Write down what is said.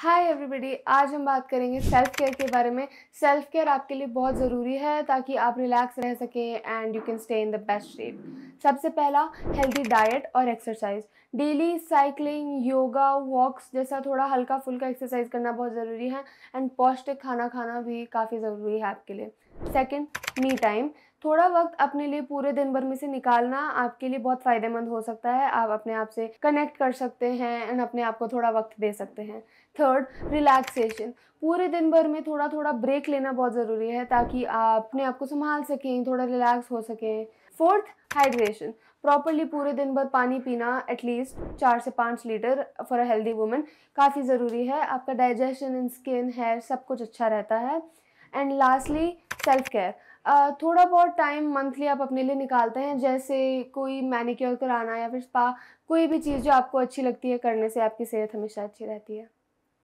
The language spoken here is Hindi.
हाय एवरीबॉडी आज हम बात करेंगे सेल्फ केयर के बारे में सेल्फ केयर आपके लिए बहुत ज़रूरी है ताकि आप रिलैक्स रह सकें and you can stay in the best shape सबसे पहला हेल्दी डाइट और exercise daily cycling yoga walks जैसा थोड़ा हल्का फुल्का एक्सरसाइज करना बहुत ज़रूरी है एंड पौष्टिक खाना खाना भी काफ़ी ज़रूरी है आपके लिए सेकेंड मी टाइम थोड़ा वक्त अपने लिए पूरे दिन भर में से निकालना आपके लिए बहुत फ़ायदेमंद हो सकता है आप अपने आप से कनेक्ट कर सकते हैं एंड अपने आप को थोड़ा वक्त दे सकते हैं थर्ड रिलैक्सेशन पूरे दिन भर में थोड़ा थोड़ा ब्रेक लेना बहुत ज़रूरी है ताकि आप अपने आप को संभाल सकें थोड़ा रिलैक्स हो सकें फोर्थ हाइड्रेशन प्रॉपरली पूरे दिन भर पानी पीना एटलीस्ट चार से पाँच litre for a healthy women काफ़ी ज़रूरी है आपका डाइजेशन एंड स्किन हेयर सब कुछ अच्छा रहता है and lastly self care uh, थोड़ा बहुत टाइम मंथली आप अपने लिए निकालते हैं जैसे कोई मैनिक्योर कराना या फिर स्पा कोई भी चीज़ जो आपको अच्छी लगती है करने से आपकी सेहत हमेशा अच्छी रहती है